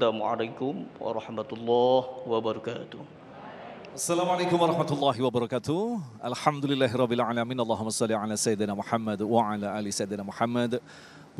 Assalamualaikum warahmatullahi wabarakatuh. Assalamualaikum warahmatullahi wabarakatuh. Alhamdulillahirabbil alamin. Allahumma salli ala sayyidina Muhammad wa ala ali sayyidina Muhammad.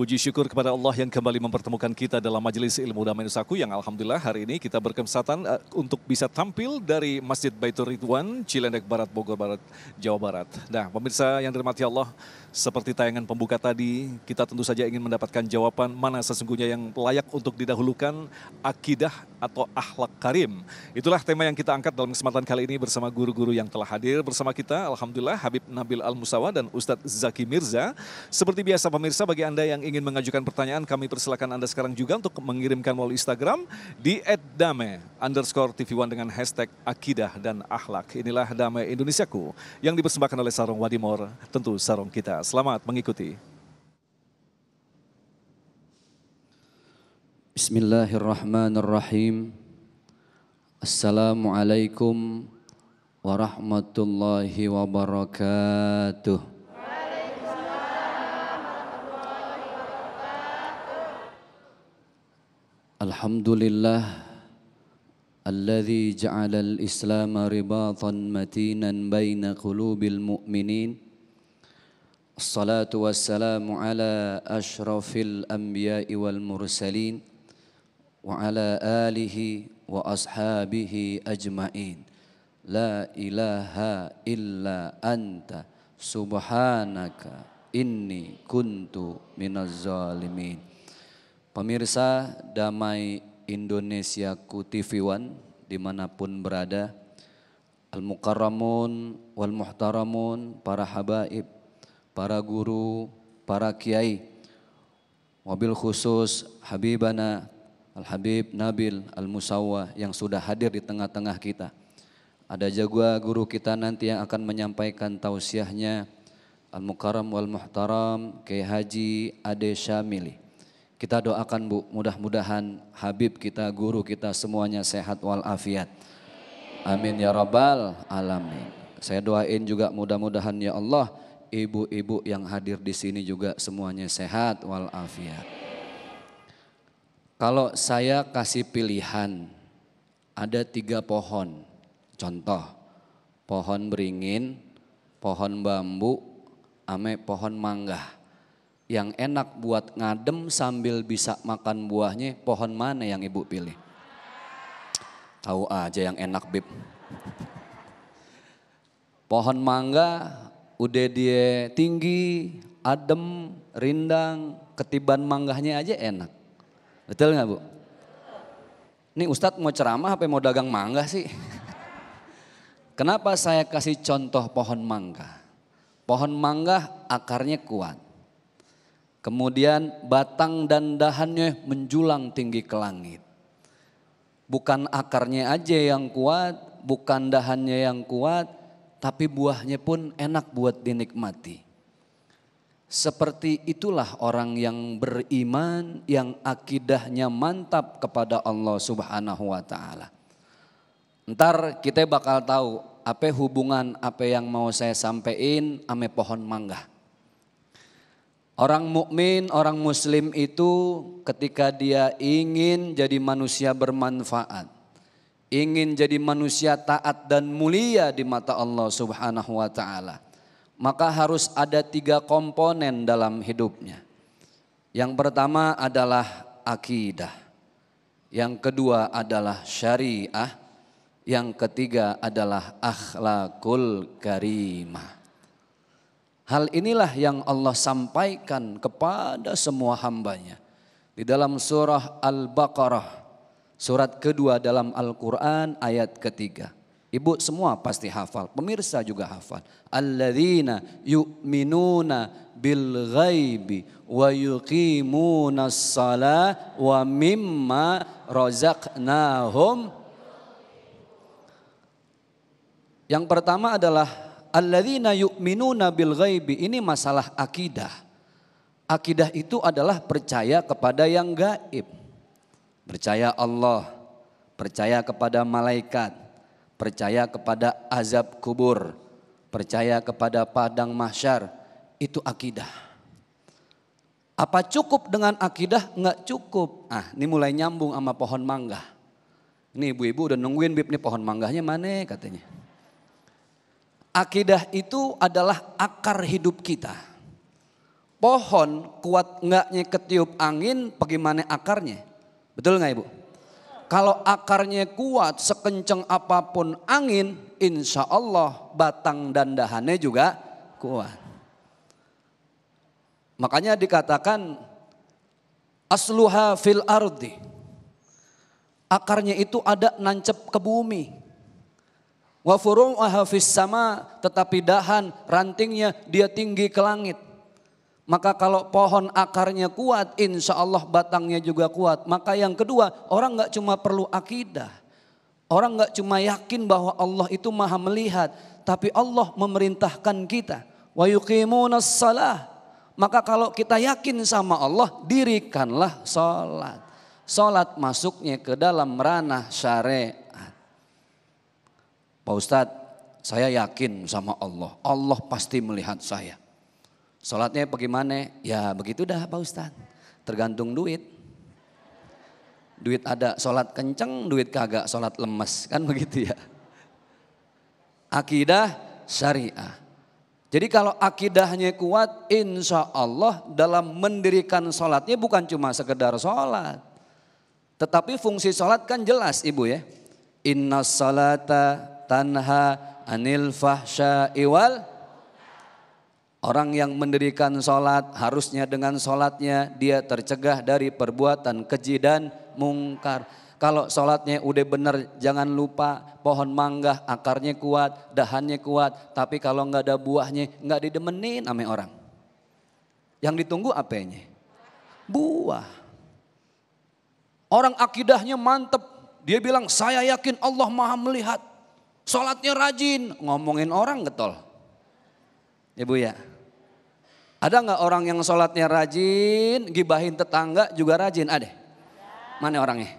Puji syukur kepada Allah yang kembali mempertemukan kita dalam majelis ilmu damai Nusaku yang Alhamdulillah hari ini kita berkesempatan eh, untuk bisa tampil dari Masjid Baitur Ridwan, Cilendek Barat, Bogor Barat, Jawa Barat. Nah pemirsa yang dirahmati Allah, seperti tayangan pembuka tadi, kita tentu saja ingin mendapatkan jawaban mana sesungguhnya yang layak untuk didahulukan akidah atau akhlak karim. Itulah tema yang kita angkat dalam kesempatan kali ini bersama guru-guru yang telah hadir bersama kita. Alhamdulillah Habib Nabil Al-Musawa dan Ustadz Zaki Mirza. Seperti biasa pemirsa bagi Anda yang ingin mengajukan pertanyaan kami persilakan Anda sekarang juga untuk mengirimkan melalui Instagram di @dame underscore tv One dengan hashtag akidah dan akhlak. Inilah Damai Indonesiaku yang dipersembahkan oleh Sarong Wadimor, tentu Sarong kita. Selamat mengikuti. بسم الله الرحمن الرحيم السلام عليكم ورحمة الله وبركاته الحمد لله الذي جعل الإسلام رباطا متينا بين قلوب المؤمنين الصلاة والسلام على أشرف الأنبياء والمرسلين alihi wa ashabihi ajmain la ilaha illa anta subhanaka inni kuntu minaz zalimin. Pemirsa Damai Indonesiaku TV One dimanapun berada, Al-Mukarramun wal-Muhtaramun, para habaib, para guru, para kiai, wabil khusus Habibana Al-Habib Nabil Al-Musawa yang sudah hadir di tengah-tengah kita. Ada jagoa guru kita nanti yang akan menyampaikan tausiahnya Al-Mukarram wal-Muhtaram Kiai Haji Ade Syamili. Kita doakan Bu, mudah-mudahan Habib kita, guru kita semuanya sehat walafiat. Amin ya rabbal alamin. Saya doain juga mudah-mudahan ya Allah ibu-ibu yang hadir di sini juga semuanya sehat walafiat. Kalau saya kasih pilihan, ada tiga pohon. Contoh, pohon beringin, pohon bambu, ame pohon mangga. Yang enak buat ngadem sambil bisa makan buahnya, pohon mana yang ibu pilih? Tahu aja yang enak, Bib. Pohon mangga udah dia tinggi, adem, rindang, ketiban manggahnya aja enak Betul nggak bu? Ini Ustadz mau ceramah apa mau dagang mangga sih? Kenapa saya kasih contoh pohon mangga? Pohon mangga akarnya kuat. Kemudian batang dan dahannya menjulang tinggi ke langit. Bukan akarnya aja yang kuat, bukan dahannya yang kuat, tapi buahnya pun enak buat dinikmati. Seperti itulah orang yang beriman yang akidahnya mantap kepada Allah Subhanahu wa taala. Ntar kita bakal tahu apa hubungan apa yang mau saya sampaikan ame pohon mangga. Orang mukmin, orang muslim itu ketika dia ingin jadi manusia bermanfaat, ingin jadi manusia taat dan mulia di mata Allah Subhanahu wa taala maka harus ada tiga komponen dalam hidupnya. Yang pertama adalah akidah, yang kedua adalah syariah, yang ketiga adalah akhlakul karimah. Hal inilah yang Allah sampaikan kepada semua hambanya. Di dalam surah Al-Baqarah, surat kedua dalam Al-Quran ayat ketiga. Ibu semua pasti hafal, pemirsa juga hafal. Alladzina yu'minuna bil ghaibi wa yuqimuna shalah wa mimma razaqnahum. Yang pertama adalah alladzina yu'minuna bil ghaibi. Ini masalah akidah. Akidah itu adalah percaya kepada yang gaib. Percaya Allah, percaya kepada malaikat, percaya kepada azab kubur, percaya kepada padang mahsyar, itu akidah. Apa cukup dengan akidah? Enggak cukup. Ah, ini mulai nyambung sama pohon mangga. Ini ibu-ibu udah nungguin bib nih pohon mangganya mana katanya. Akidah itu adalah akar hidup kita. Pohon kuat enggaknya ketiup angin, bagaimana akarnya? Betul nggak ibu? Kalau akarnya kuat sekenceng apapun angin, insya Allah batang dan dahannya juga kuat. Makanya dikatakan asluha fil ardi. Akarnya itu ada nancep ke bumi. Wa furu'aha fis sama, tetapi dahan rantingnya dia tinggi ke langit. Maka kalau pohon akarnya kuat, insya Allah batangnya juga kuat. Maka yang kedua, orang nggak cuma perlu akidah. Orang nggak cuma yakin bahwa Allah itu maha melihat. Tapi Allah memerintahkan kita. Wa yuqimunas salah. Maka kalau kita yakin sama Allah, dirikanlah sholat. Sholat masuknya ke dalam ranah syariat. Pak Ustadz, saya yakin sama Allah. Allah pasti melihat saya. Sholatnya bagaimana? Ya begitu dah Pak Ustadz. Tergantung duit. Duit ada sholat kenceng, duit kagak sholat lemes. Kan begitu ya. Akidah syariah. Jadi kalau akidahnya kuat, insya Allah dalam mendirikan sholatnya bukan cuma sekedar sholat. Tetapi fungsi sholat kan jelas ibu ya. Inna salata tanha anil fahsya iwal Orang yang mendirikan sholat harusnya dengan sholatnya dia tercegah dari perbuatan keji dan mungkar. Kalau sholatnya udah bener jangan lupa pohon mangga akarnya kuat, dahannya kuat. Tapi kalau nggak ada buahnya nggak didemenin sama orang. Yang ditunggu apanya? Buah. Orang akidahnya mantep. Dia bilang saya yakin Allah maha melihat. Sholatnya rajin. Ngomongin orang getol. Ibu ya. Ada nggak orang yang sholatnya rajin, gibahin tetangga juga rajin? Ada? Mana orangnya?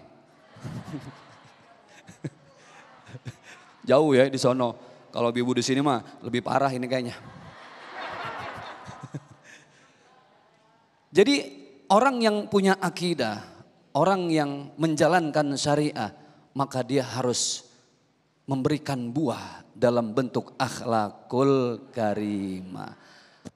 Jauh ya di sono. Kalau ibu di sini mah lebih parah ini kayaknya. Jadi orang yang punya akidah, orang yang menjalankan syariah, maka dia harus memberikan buah dalam bentuk akhlakul karimah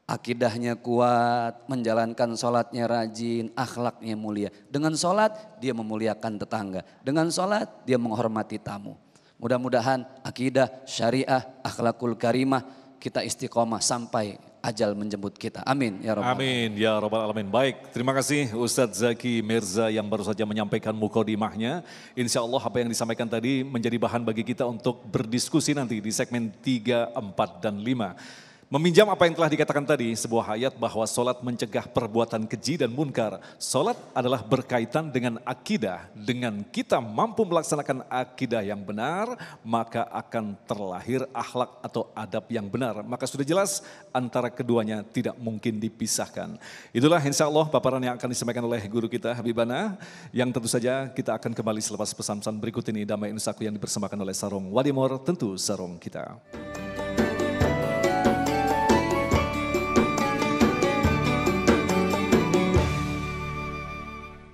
akidahnya kuat, menjalankan sholatnya rajin, akhlaknya mulia. Dengan sholat dia memuliakan tetangga, dengan sholat dia menghormati tamu. Mudah-mudahan akidah, syariah, akhlakul karimah kita istiqomah sampai ajal menjemput kita. Amin ya rabbal Amin ya rabbal alamin. Baik, terima kasih Ustadz Zaki Mirza yang baru saja menyampaikan mukodimahnya. Insya Allah apa yang disampaikan tadi menjadi bahan bagi kita untuk berdiskusi nanti di segmen 3, 4, dan 5. Meminjam apa yang telah dikatakan tadi, sebuah ayat bahwa solat mencegah perbuatan keji dan munkar. Solat adalah berkaitan dengan akidah. Dengan kita mampu melaksanakan akidah yang benar, maka akan terlahir akhlak atau adab yang benar. Maka sudah jelas antara keduanya tidak mungkin dipisahkan. Itulah insya Allah paparan yang akan disampaikan oleh guru kita Habibana, yang tentu saja kita akan kembali selepas pesan-pesan berikut ini. Damai Nusaku yang dipersembahkan oleh Sarong Wadimor, tentu Sarong kita.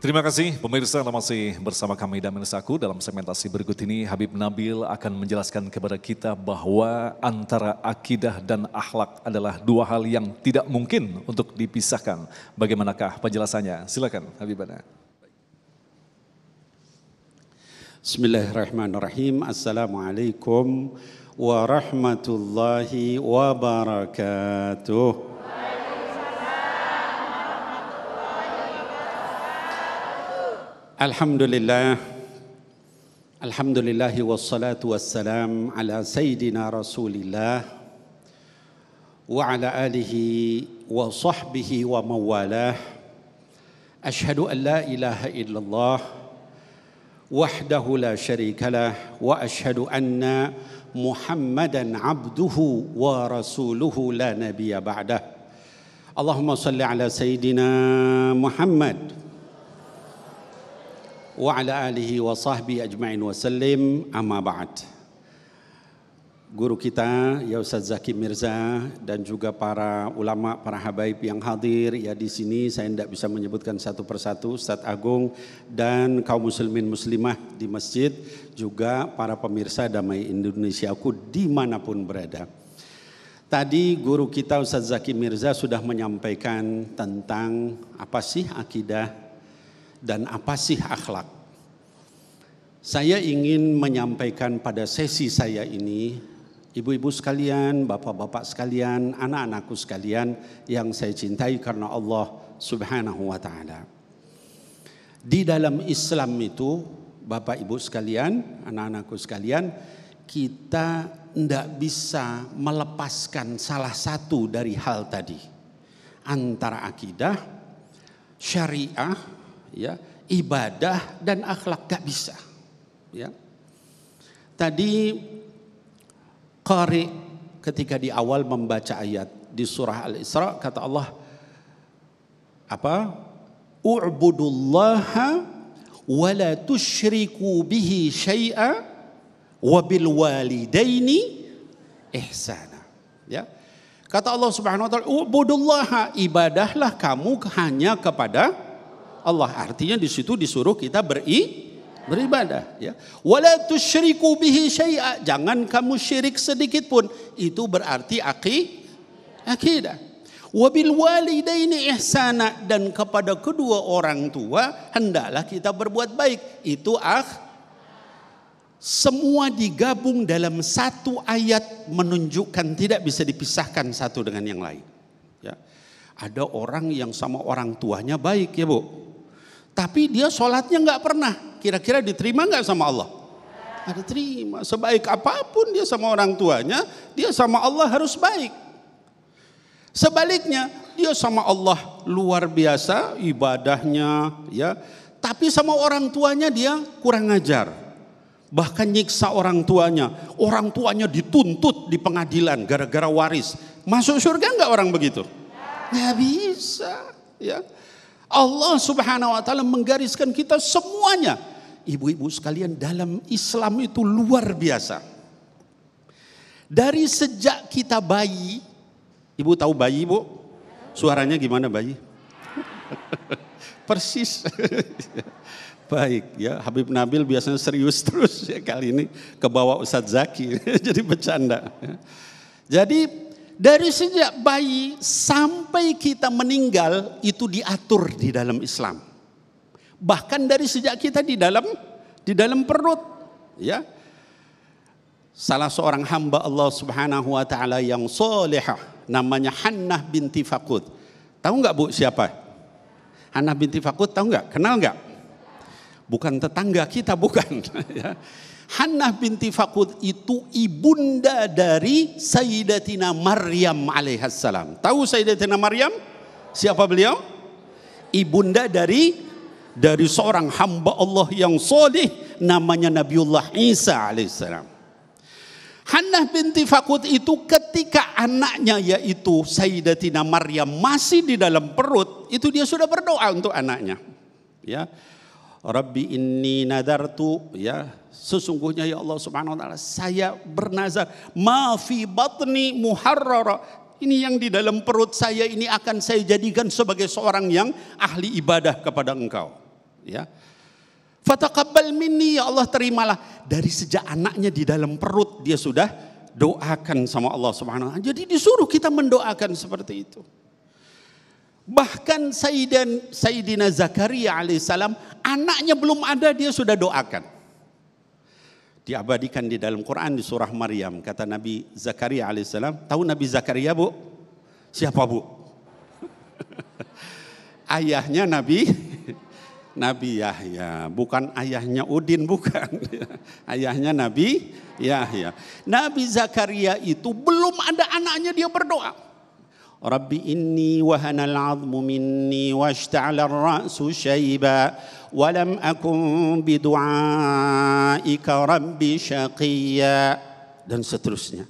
Terima kasih pemirsa yang masih bersama kami dan Saku dalam segmentasi berikut ini Habib Nabil akan menjelaskan kepada kita bahwa antara akidah dan akhlak adalah dua hal yang tidak mungkin untuk dipisahkan. Bagaimanakah penjelasannya? Silakan Habib Nabil. Bismillahirrahmanirrahim. Assalamualaikum warahmatullahi wabarakatuh. الحمد لله الحمد لله والصلاة والسلام على سيدنا رسول الله وعلى آله وصحبه وموالاه أشهد أن لا إله إلا الله وحده لا شريك له وأشهد أن محمدا عبده ورسوله لا نبي بعده اللهم صل على سيدنا محمد wa ala alihi wa sahbihi ajma'in wa sallim amma ba'd. Guru kita ya Ustaz Zaki Mirza dan juga para ulama, para habaib yang hadir ya di sini saya tidak bisa menyebutkan satu persatu Ustaz Agung dan kaum muslimin muslimah di masjid juga para pemirsa damai Indonesia aku dimanapun berada. Tadi guru kita Ustaz Zaki Mirza sudah menyampaikan tentang apa sih akidah dan apa sih akhlak. Saya ingin menyampaikan pada sesi saya ini, ibu-ibu sekalian, bapak-bapak sekalian, anak-anakku sekalian yang saya cintai karena Allah Subhanahu wa taala. Di dalam Islam itu, Bapak Ibu sekalian, anak-anakku sekalian, kita tidak bisa melepaskan salah satu dari hal tadi. Antara akidah, syariah, ya ibadah dan akhlak gak bisa ya tadi qari ketika di awal membaca ayat di surah al-isra kata Allah apa u'budullaha wa la tusyriku bihi syai'a wa bil walidaini ihsana ya kata Allah Subhanahu wa taala u'budullaha ibadahlah kamu hanya kepada Allah. Artinya di situ disuruh kita beri beribadah ya. Wala tusyriku bihi syai'a. Jangan kamu syirik sedikit pun. Itu berarti aki akidah. Wabil walidaini ihsana dan kepada kedua orang tua hendaklah kita berbuat baik. Itu akh semua digabung dalam satu ayat menunjukkan tidak bisa dipisahkan satu dengan yang lain. Ya. Ada orang yang sama orang tuanya baik ya bu, tapi dia sholatnya nggak pernah. Kira-kira diterima nggak sama Allah? Ada terima. Sebaik apapun dia sama orang tuanya, dia sama Allah harus baik. Sebaliknya, dia sama Allah luar biasa ibadahnya, ya. Tapi sama orang tuanya dia kurang ajar. Bahkan nyiksa orang tuanya. Orang tuanya dituntut di pengadilan gara-gara waris. Masuk surga nggak orang begitu? Nggak bisa, ya. Allah Subhanahu wa taala menggariskan kita semuanya. Ibu-ibu sekalian dalam Islam itu luar biasa. Dari sejak kita bayi, ibu tahu bayi bu? Suaranya gimana bayi? Persis. Baik ya, Habib Nabil biasanya serius terus ya kali ini ke bawah Ustadz Zaki. Jadi bercanda. Jadi dari sejak bayi sampai kita meninggal itu diatur di dalam Islam. Bahkan dari sejak kita di dalam di dalam perut, ya. Salah seorang hamba Allah Subhanahu wa taala yang solehah namanya Hannah binti Fakut. Tahu nggak Bu siapa? Hannah binti Fakut tahu nggak? Kenal nggak? Bukan tetangga kita bukan. Ya. Hannah binti Fakut itu ibunda dari Sayyidatina Maryam alaihissalam. Tahu Sayyidatina Maryam? Siapa beliau? Ibunda dari dari seorang hamba Allah yang soleh namanya Nabiullah Isa alaihissalam. Hannah binti Fakut itu ketika anaknya yaitu Sayyidatina Maryam masih di dalam perut itu dia sudah berdoa untuk anaknya. Ya. Rabbi inni nadartu ya sesungguhnya ya Allah Subhanahu wa taala saya bernazar ma fi batni muharrara ini yang di dalam perut saya ini akan saya jadikan sebagai seorang yang ahli ibadah kepada engkau ya fataqabbal minni ya Allah terimalah dari sejak anaknya di dalam perut dia sudah doakan sama Allah Subhanahu wa taala jadi disuruh kita mendoakan seperti itu Bahkan Sayyidin, Sayyidina Zakaria alaihissalam anaknya belum ada dia sudah doakan. Diabadikan di dalam Quran di surah Maryam kata Nabi Zakaria alaihissalam. Tahu Nabi Zakaria bu? Siapa bu? Ayahnya Nabi Nabi Yahya, bukan ayahnya Udin, bukan. ayahnya Nabi Yahya. Nabi Zakaria itu belum ada anaknya dia berdoa. رب إني وهن العظم مني واشتعل الرأس شيبا ولم أكن بدعائك رب شقيا dan seterusnya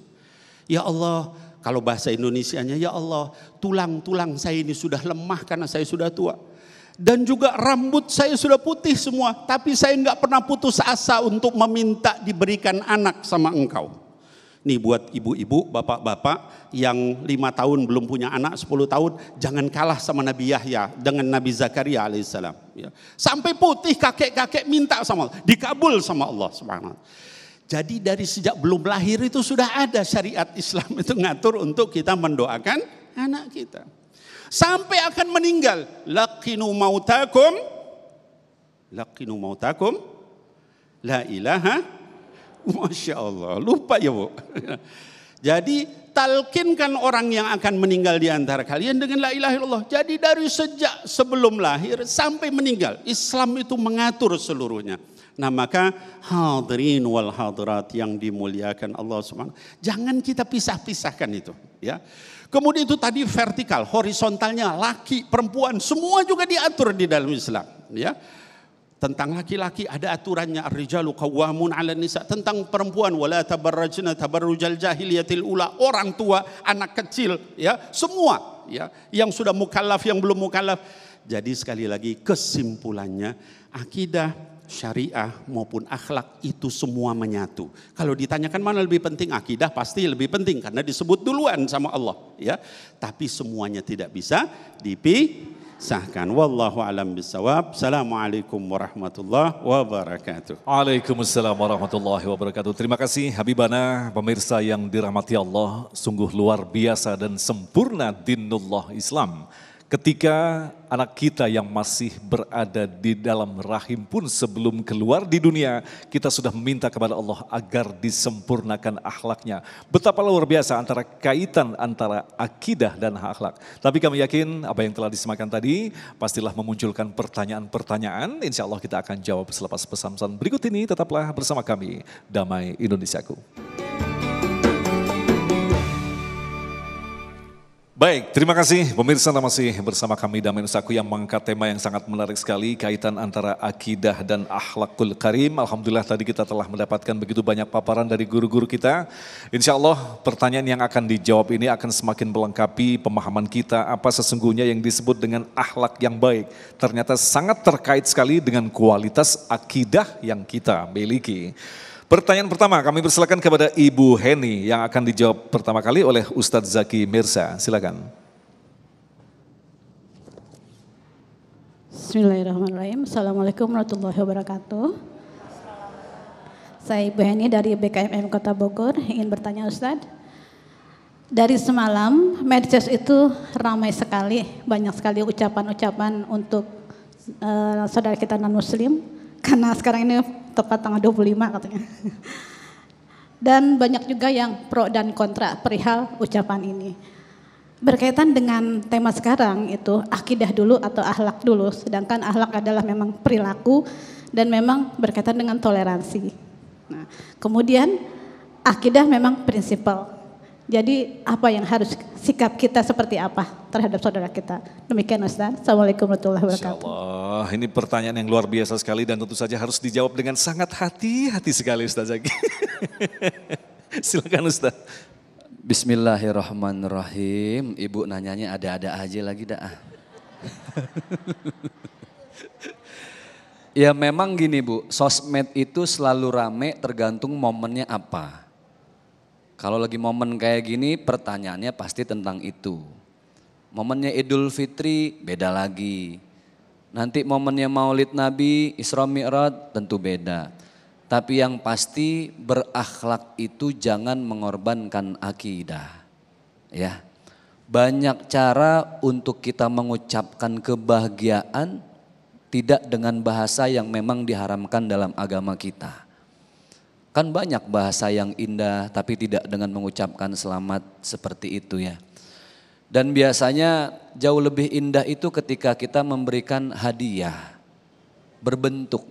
Ya Allah kalau bahasa Indonesianya ya Allah tulang-tulang saya ini sudah lemah karena saya sudah tua dan juga rambut saya sudah putih semua tapi saya nggak pernah putus asa untuk meminta diberikan anak sama engkau Nih buat ibu-ibu, bapak-bapak yang lima tahun belum punya anak, sepuluh tahun, jangan kalah sama Nabi Yahya dengan Nabi Zakaria alaihissalam. Ya. Sampai putih kakek-kakek minta sama Allah, dikabul sama Allah subhanahu Jadi dari sejak belum lahir itu sudah ada syariat Islam itu ngatur untuk kita mendoakan anak kita. Sampai akan meninggal. Lakinu mautakum. Lakinu mautakum. La ilaha Masya Allah, lupa ya bu. Jadi talkinkan orang yang akan meninggal di antara kalian dengan la ilaha illallah. Jadi dari sejak sebelum lahir sampai meninggal, Islam itu mengatur seluruhnya. Nah maka hadirin wal hadirat yang dimuliakan Allah SWT. Jangan kita pisah-pisahkan itu. ya. Kemudian itu tadi vertikal, horizontalnya laki, perempuan, semua juga diatur di dalam Islam. Ya tentang laki-laki ada aturannya ar-rijalu qawwamun 'ala nisa tentang perempuan wala tabarrajna tabarrujal jahiliyatil ula orang tua anak kecil ya semua ya yang sudah mukallaf yang belum mukallaf jadi sekali lagi kesimpulannya akidah syariah maupun akhlak itu semua menyatu kalau ditanyakan mana lebih penting akidah pasti lebih penting karena disebut duluan sama Allah ya tapi semuanya tidak bisa dipi sahkan. Wallahu alam bisawab. Assalamualaikum warahmatullahi wabarakatuh. Waalaikumsalam warahmatullahi wabarakatuh. Terima kasih Habibana, pemirsa yang dirahmati Allah. Sungguh luar biasa dan sempurna dinullah Islam ketika anak kita yang masih berada di dalam rahim pun sebelum keluar di dunia, kita sudah meminta kepada Allah agar disempurnakan akhlaknya. Betapa luar biasa antara kaitan antara akidah dan akhlak. Tapi kami yakin apa yang telah disemakan tadi pastilah memunculkan pertanyaan-pertanyaan. Insya Allah kita akan jawab selepas pesan-pesan berikut ini. Tetaplah bersama kami, Damai Indonesiaku. Baik, terima kasih pemirsa yang masih bersama kami Damai Nusaku yang mengangkat tema yang sangat menarik sekali kaitan antara akidah dan akhlakul karim. Alhamdulillah tadi kita telah mendapatkan begitu banyak paparan dari guru-guru kita. Insya Allah pertanyaan yang akan dijawab ini akan semakin melengkapi pemahaman kita apa sesungguhnya yang disebut dengan akhlak yang baik. Ternyata sangat terkait sekali dengan kualitas akidah yang kita miliki. Pertanyaan pertama kami persilakan kepada Ibu Heni yang akan dijawab pertama kali oleh Ustadz Zaki Mirsa. Silakan. Bismillahirrahmanirrahim. Assalamualaikum warahmatullahi wabarakatuh. Saya Ibu Heni dari BKMM Kota Bogor ingin bertanya Ustadz dari semalam medsos itu ramai sekali, banyak sekali ucapan-ucapan untuk uh, saudara kita non-muslim karena sekarang ini tepat tanggal 25 katanya. Dan banyak juga yang pro dan kontra perihal ucapan ini. Berkaitan dengan tema sekarang itu akidah dulu atau ahlak dulu, sedangkan ahlak adalah memang perilaku dan memang berkaitan dengan toleransi. Nah, kemudian akidah memang prinsipal. Jadi apa yang harus sikap kita seperti apa terhadap saudara kita. Demikian Ustaz. Assalamualaikum warahmatullahi wabarakatuh. Wah ini pertanyaan yang luar biasa sekali dan tentu saja harus dijawab dengan sangat hati-hati sekali Ustaz Zaki. Silakan Ustaz. Bismillahirrahmanirrahim. Ibu nanyanya ada-ada aja lagi dah. ya memang gini Bu, sosmed itu selalu rame tergantung momennya apa. Kalau lagi momen kayak gini pertanyaannya pasti tentang itu. Momennya Idul Fitri beda lagi Nanti momennya maulid Nabi, Isra Mi'raj tentu beda. Tapi yang pasti berakhlak itu jangan mengorbankan akidah. Ya. Banyak cara untuk kita mengucapkan kebahagiaan tidak dengan bahasa yang memang diharamkan dalam agama kita. Kan banyak bahasa yang indah tapi tidak dengan mengucapkan selamat seperti itu ya. Dan biasanya jauh lebih indah itu ketika kita memberikan hadiah berbentuk.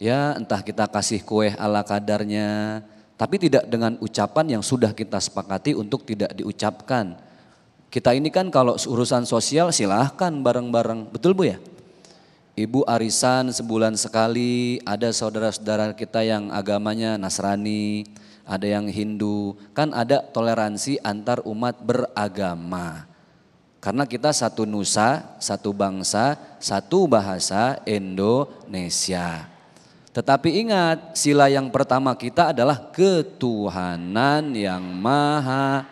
Ya, entah kita kasih kue ala kadarnya, tapi tidak dengan ucapan yang sudah kita sepakati untuk tidak diucapkan. Kita ini kan kalau urusan sosial silahkan bareng-bareng, betul Bu ya? Ibu arisan sebulan sekali, ada saudara-saudara kita yang agamanya Nasrani, ada yang Hindu, kan ada toleransi antar umat beragama. Karena kita satu nusa, satu bangsa, satu bahasa Indonesia. Tetapi ingat, sila yang pertama kita adalah ketuhanan yang maha.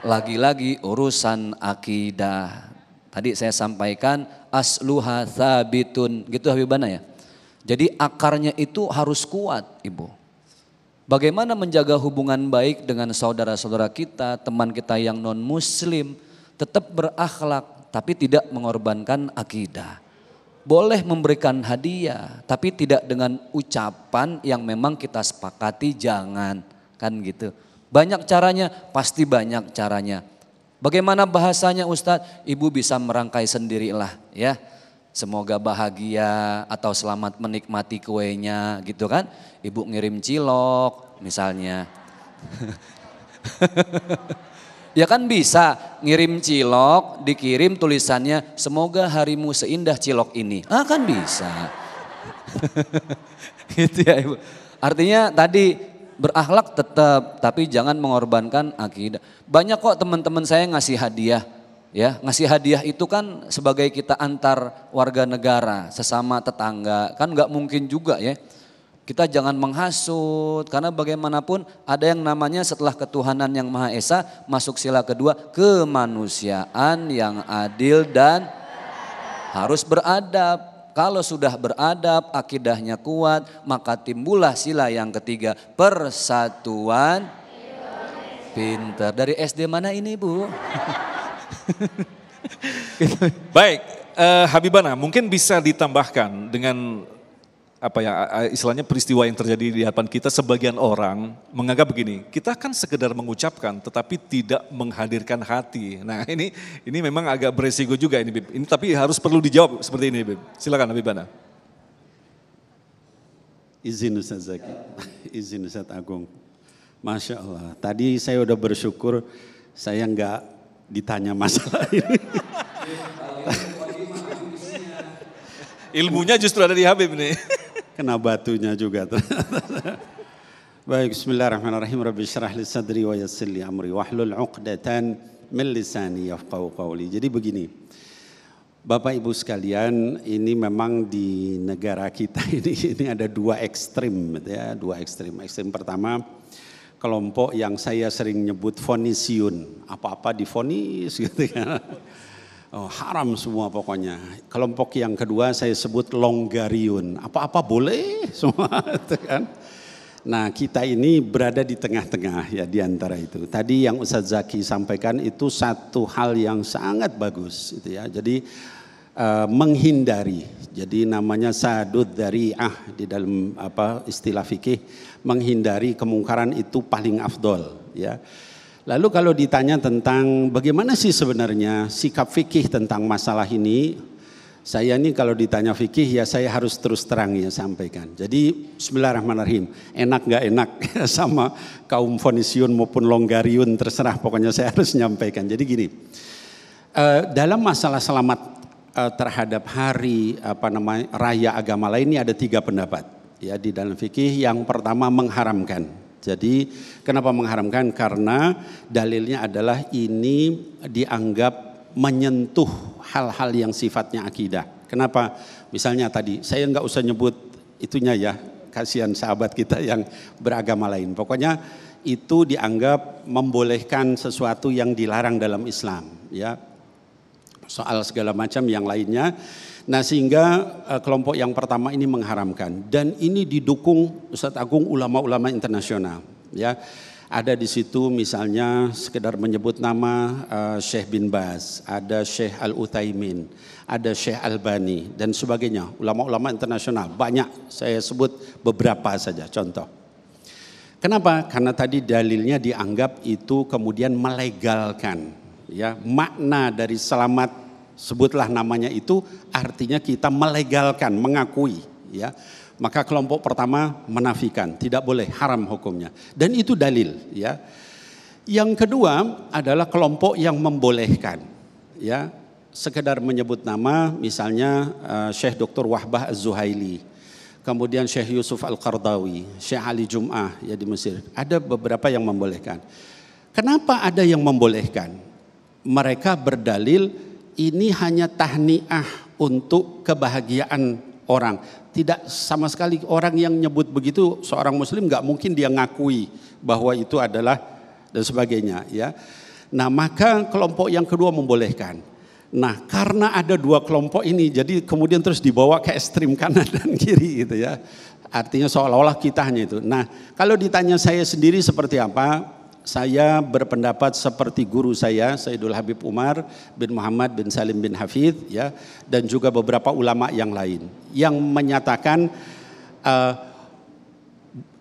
Lagi-lagi urusan akidah. Tadi saya sampaikan asluha thabitun, gitu Habibana ya. Jadi akarnya itu harus kuat, Ibu. Bagaimana menjaga hubungan baik dengan saudara-saudara kita, teman kita yang non-muslim, tetap berakhlak tapi tidak mengorbankan akidah. Boleh memberikan hadiah tapi tidak dengan ucapan yang memang kita sepakati jangan kan gitu. Banyak caranya, pasti banyak caranya. Bagaimana bahasanya Ustadz? Ibu bisa merangkai sendirilah ya. Semoga bahagia atau selamat menikmati kuenya gitu kan. Ibu ngirim cilok misalnya. Ya kan bisa ngirim cilok, dikirim tulisannya semoga harimu seindah cilok ini. Ah kan bisa. gitu ya Ibu. Artinya tadi berakhlak tetap tapi jangan mengorbankan akidah. Banyak kok teman-teman saya ngasih hadiah. Ya, ngasih hadiah itu kan sebagai kita antar warga negara, sesama tetangga, kan nggak mungkin juga ya. Kita jangan menghasut karena bagaimanapun ada yang namanya setelah ketuhanan yang Maha Esa masuk sila kedua kemanusiaan yang adil dan harus beradab. Kalau sudah beradab, akidahnya kuat, maka timbullah sila yang ketiga, persatuan Pinter Dari SD mana ini, Bu? Baik, uh, Habibana, mungkin bisa ditambahkan dengan apa ya istilahnya peristiwa yang terjadi di hadapan kita sebagian orang menganggap begini kita kan sekedar mengucapkan tetapi tidak menghadirkan hati nah ini ini memang agak beresiko juga ini ini tapi harus perlu dijawab seperti ini Bib. silakan Habib Bana izin Ustaz Zaki izin Ustaz Agung Masya Allah tadi saya udah bersyukur saya nggak ditanya masalah ini ilmunya justru ada di Habib nih kena batunya juga. Baik, bismillahirrahmanirrahim. Rabbi syrah li sadri wa yassir li amri wahlul 'uqdatan min lisani yafqahu qawli. Jadi begini. Bapak Ibu sekalian, ini memang di negara kita ini ini ada dua ekstrim, gitu ya, dua ekstrim. Ekstrim pertama kelompok yang saya sering nyebut fonisiun, apa-apa difonis gitu kan. Ya oh, haram semua pokoknya. Kelompok yang kedua saya sebut longgariun, apa-apa boleh semua itu kan. Nah kita ini berada di tengah-tengah ya di antara itu. Tadi yang Ustadz Zaki sampaikan itu satu hal yang sangat bagus itu ya. Jadi eh, menghindari, jadi namanya sadud dari ah di dalam apa istilah fikih menghindari kemungkaran itu paling afdol ya Lalu kalau ditanya tentang bagaimana sih sebenarnya sikap fikih tentang masalah ini, saya ini kalau ditanya fikih ya saya harus terus terang ya sampaikan. Jadi Bismillahirrahmanirrahim, enak gak enak sama kaum fonisiun maupun longgariun terserah pokoknya saya harus nyampaikan. Jadi gini, eh, dalam masalah selamat eh, terhadap hari apa namanya raya agama lain ini ada tiga pendapat ya di dalam fikih yang pertama mengharamkan jadi kenapa mengharamkan? Karena dalilnya adalah ini dianggap menyentuh hal-hal yang sifatnya akidah. Kenapa? Misalnya tadi saya nggak usah nyebut itunya ya, kasihan sahabat kita yang beragama lain. Pokoknya itu dianggap membolehkan sesuatu yang dilarang dalam Islam, ya soal segala macam yang lainnya. Nah sehingga eh, kelompok yang pertama ini mengharamkan dan ini didukung Ustadz Agung ulama-ulama internasional ya. Ada di situ misalnya sekedar menyebut nama uh, eh, Syekh bin Baz, ada Syekh Al Utaimin, ada Syekh Bani dan sebagainya, ulama-ulama internasional banyak. Saya sebut beberapa saja contoh. Kenapa? Karena tadi dalilnya dianggap itu kemudian melegalkan ya makna dari selamat sebutlah namanya itu artinya kita melegalkan, mengakui ya. Maka kelompok pertama menafikan, tidak boleh haram hukumnya. Dan itu dalil ya. Yang kedua adalah kelompok yang membolehkan ya. Sekedar menyebut nama misalnya uh, Syekh Dr. Wahbah Az-Zuhaili kemudian Syekh Yusuf Al-Qardawi, Syekh Ali Jum'ah ya di Mesir. Ada beberapa yang membolehkan. Kenapa ada yang membolehkan? mereka berdalil ini hanya tahniah untuk kebahagiaan orang. Tidak sama sekali orang yang nyebut begitu seorang muslim nggak mungkin dia ngakui bahwa itu adalah dan sebagainya ya. Nah, maka kelompok yang kedua membolehkan. Nah, karena ada dua kelompok ini jadi kemudian terus dibawa ke ekstrim kanan dan kiri gitu ya. Artinya seolah-olah kita hanya itu. Nah, kalau ditanya saya sendiri seperti apa, saya berpendapat seperti guru saya Sayyidul Habib Umar bin Muhammad bin Salim bin Hafid ya dan juga beberapa ulama yang lain yang menyatakan uh,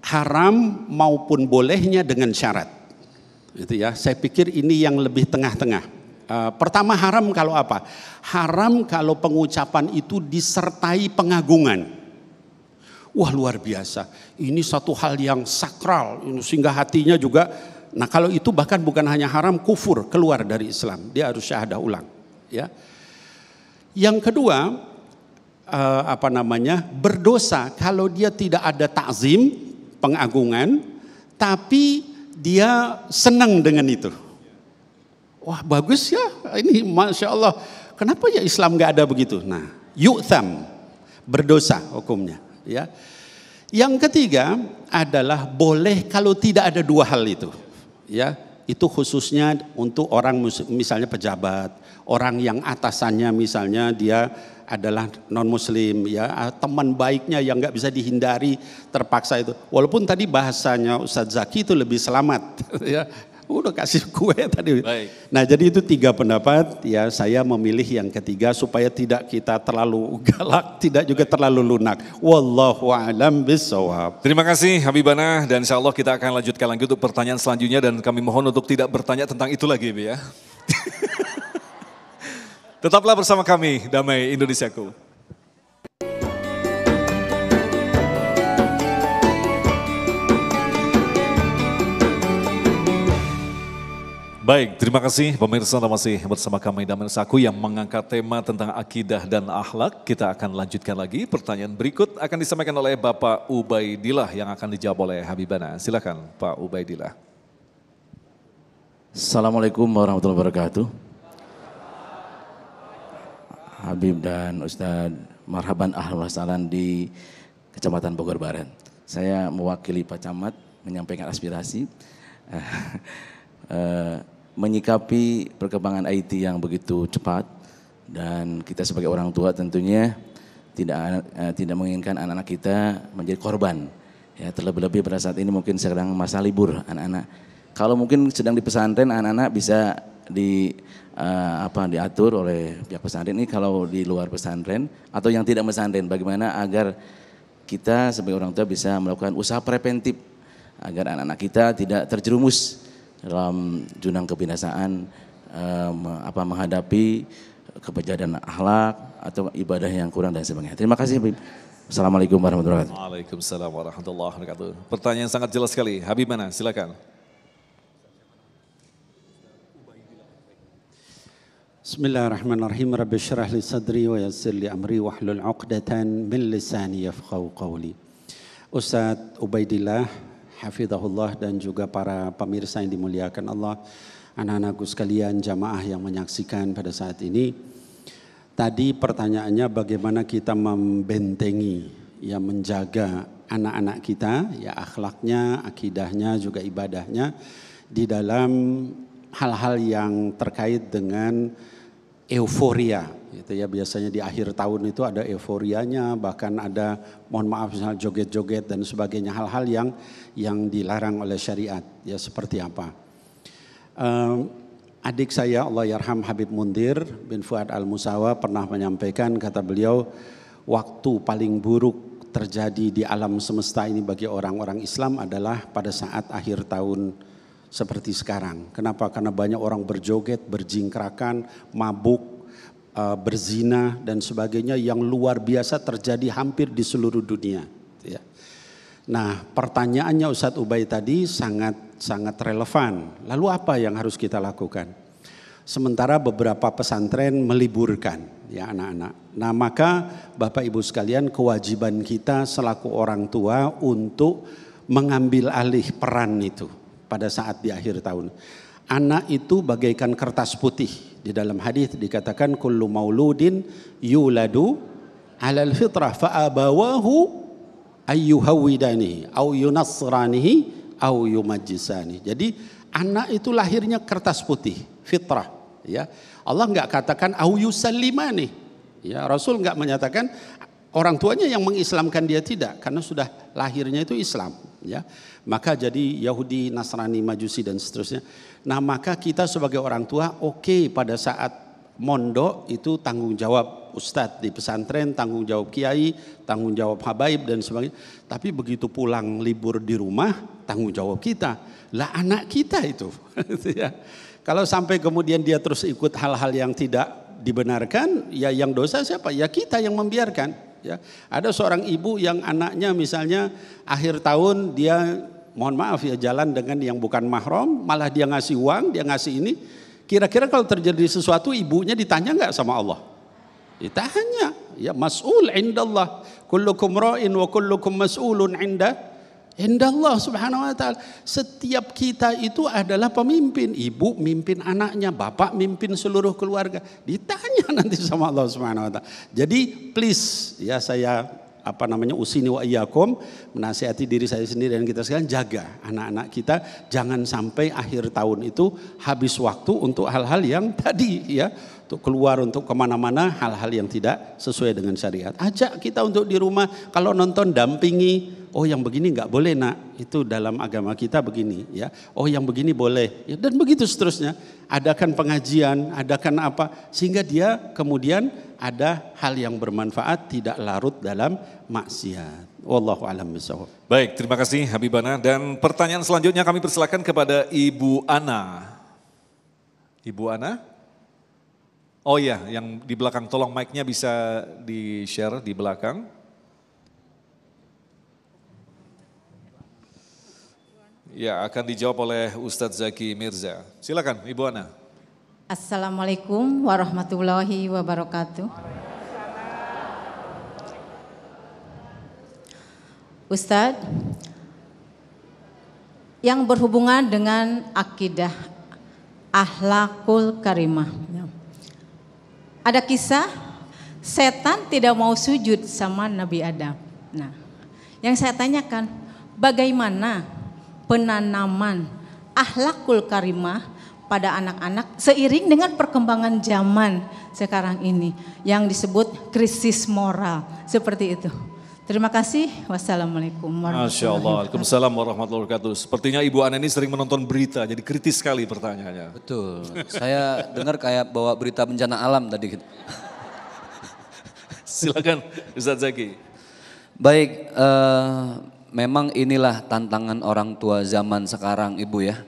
haram maupun bolehnya dengan syarat. Itu ya. Saya pikir ini yang lebih tengah-tengah. Uh, pertama haram kalau apa? Haram kalau pengucapan itu disertai pengagungan. Wah luar biasa. Ini satu hal yang sakral. Sehingga hatinya juga Nah kalau itu bahkan bukan hanya haram, kufur keluar dari Islam. Dia harus syahadah ulang. Ya. Yang kedua, eh, apa namanya berdosa kalau dia tidak ada takzim pengagungan, tapi dia senang dengan itu. Wah bagus ya, ini masya Allah. Kenapa ya Islam nggak ada begitu? Nah, yu'tham, berdosa hukumnya. Ya. Yang ketiga adalah boleh kalau tidak ada dua hal itu ya itu khususnya untuk orang misalnya pejabat, orang yang atasannya misalnya dia adalah non muslim ya teman baiknya yang nggak bisa dihindari terpaksa itu walaupun tadi bahasanya Ustadz Zaki itu lebih selamat ya udah kasih kue tadi. Baik. Nah jadi itu tiga pendapat ya saya memilih yang ketiga supaya tidak kita terlalu galak, tidak juga terlalu lunak. Wallahu a'lam bishawab. Terima kasih Habibana dan insya Allah kita akan lanjutkan lagi untuk pertanyaan selanjutnya dan kami mohon untuk tidak bertanya tentang itu lagi ya. Tetaplah bersama kami, Damai Indonesiaku. Baik, terima kasih pemirsa Anda masih bersama kami Damai Saku yang mengangkat tema tentang akidah dan akhlak. Kita akan lanjutkan lagi pertanyaan berikut akan disampaikan oleh Bapak Ubaidillah yang akan dijawab oleh Habibana. Silakan Pak Ubaidillah. Assalamualaikum warahmatullahi wabarakatuh. Habib dan Ustadz Marhaban Ahlan di Kecamatan Bogor Barat. Saya mewakili Pak Camat menyampaikan aspirasi. uh, menyikapi perkembangan IT yang begitu cepat dan kita sebagai orang tua tentunya tidak eh, tidak menginginkan anak-anak kita menjadi korban. Ya, terlebih-lebih pada saat ini mungkin sedang masa libur anak-anak. Kalau mungkin sedang di pesantren anak-anak bisa di uh, apa diatur oleh pihak pesantren ini kalau di luar pesantren atau yang tidak pesantren bagaimana agar kita sebagai orang tua bisa melakukan usaha preventif agar anak-anak kita tidak terjerumus dalam junang kebinasaan um, apa menghadapi kebejatan akhlak atau ibadah yang kurang dan sebagainya. Terima kasih. Assalamualaikum warahmatullahi wabarakatuh. Waalaikumsalam warahmatullahi wabarakatuh. Pertanyaan sangat jelas sekali. Habib mana? Silakan. Bismillahirrahmanirrahim. Rabbi syrah li sadri wa yassir li amri wa hlul uqdatan min lisani yafqahu qawli. Ustaz Ubaidillah hafizahullah dan juga para pemirsa yang dimuliakan Allah, anak-anakku sekalian, jamaah yang menyaksikan pada saat ini. Tadi pertanyaannya bagaimana kita membentengi, ya menjaga anak-anak kita, ya akhlaknya, akidahnya, juga ibadahnya di dalam hal-hal yang terkait dengan euforia gitu ya biasanya di akhir tahun itu ada euforianya bahkan ada mohon maaf misalnya joget-joget dan sebagainya hal-hal yang yang dilarang oleh syariat ya seperti apa um, adik saya Allah yarham Habib Mundir bin Fuad Al Musawa pernah menyampaikan kata beliau waktu paling buruk terjadi di alam semesta ini bagi orang-orang Islam adalah pada saat akhir tahun seperti sekarang. Kenapa? Karena banyak orang berjoget, berjingkrakan, mabuk, Eh, berzina dan sebagainya yang luar biasa terjadi hampir di seluruh dunia. Gitu ya. Nah pertanyaannya Ustadz Ubay tadi sangat sangat relevan. Lalu apa yang harus kita lakukan? Sementara beberapa pesantren meliburkan ya anak-anak. Nah maka Bapak Ibu sekalian kewajiban kita selaku orang tua untuk mengambil alih peran itu pada saat di akhir tahun. Anak itu bagaikan kertas putih di dalam hadis dikatakan kullu mauludin yuladu alfitrah fitrah fa'abawahu ayyuhawidani au yunasranihi au yumajjisani. Jadi anak itu lahirnya kertas putih, fitrah, ya. Allah nggak katakan au yusallimani. Ya, Rasul nggak menyatakan orang tuanya yang mengislamkan dia tidak karena sudah lahirnya itu Islam, ya. Maka jadi Yahudi, Nasrani, Majusi dan seterusnya Nah maka kita sebagai orang tua oke okay, pada saat mondok itu tanggung jawab ustadz di pesantren, tanggung jawab kiai, tanggung jawab habaib dan sebagainya. Tapi begitu pulang libur di rumah tanggung jawab kita. Lah anak kita itu. Gitu ya. Kalau sampai kemudian dia terus ikut hal-hal yang tidak dibenarkan, ya yang dosa siapa? Ya kita yang membiarkan. Ya, ada seorang ibu yang anaknya misalnya akhir tahun dia mohon maaf ya jalan dengan yang bukan mahram, malah dia ngasih uang, dia ngasih ini. Kira-kira kalau terjadi sesuatu ibunya ditanya nggak sama Allah? Ditanya. Ya mas'ul indallah. Kullukum ra'in wa kullukum mas'ulun inda indallah subhanahu wa ta'ala. Setiap kita itu adalah pemimpin. Ibu mimpin anaknya, bapak mimpin seluruh keluarga. Ditanya nanti sama Allah subhanahu wa ta'ala. Jadi please ya saya apa namanya usini wa iyakum menasihati diri saya sendiri dan kita sekarang jaga anak-anak kita jangan sampai akhir tahun itu habis waktu untuk hal-hal yang tadi ya untuk keluar untuk kemana-mana hal-hal yang tidak sesuai dengan syariat. Ajak kita untuk di rumah kalau nonton dampingi. Oh yang begini nggak boleh nak, itu dalam agama kita begini ya. Oh yang begini boleh ya, dan begitu seterusnya. Adakan pengajian, adakan apa sehingga dia kemudian ada hal yang bermanfaat tidak larut dalam maksiat. Wallahu alam Baik, terima kasih Habibana dan pertanyaan selanjutnya kami persilakan kepada Ibu Ana. Ibu Ana, Oh iya, yang di belakang tolong mic-nya bisa di-share di belakang. Ya, akan dijawab oleh Ustadz Zaki Mirza. Silakan, Ibu Ana. Assalamualaikum warahmatullahi wabarakatuh. Ustadz, yang berhubungan dengan akidah ahlakul karimah. Ya. Ada kisah setan tidak mau sujud sama Nabi Adam. Nah, yang saya tanyakan, bagaimana penanaman ahlakul karimah pada anak-anak seiring dengan perkembangan zaman sekarang ini yang disebut krisis moral seperti itu. Terima kasih. Wassalamualaikum warahmatullahi wabarakatuh. Waalaikumsalam warahmatullahi wabarakatuh. Sepertinya Ibu Ana ini sering menonton berita, jadi kritis sekali pertanyaannya. Betul. Saya dengar kayak bawa berita bencana alam tadi. Silakan Ustaz Zaki. Baik, uh, memang inilah tantangan orang tua zaman sekarang Ibu ya.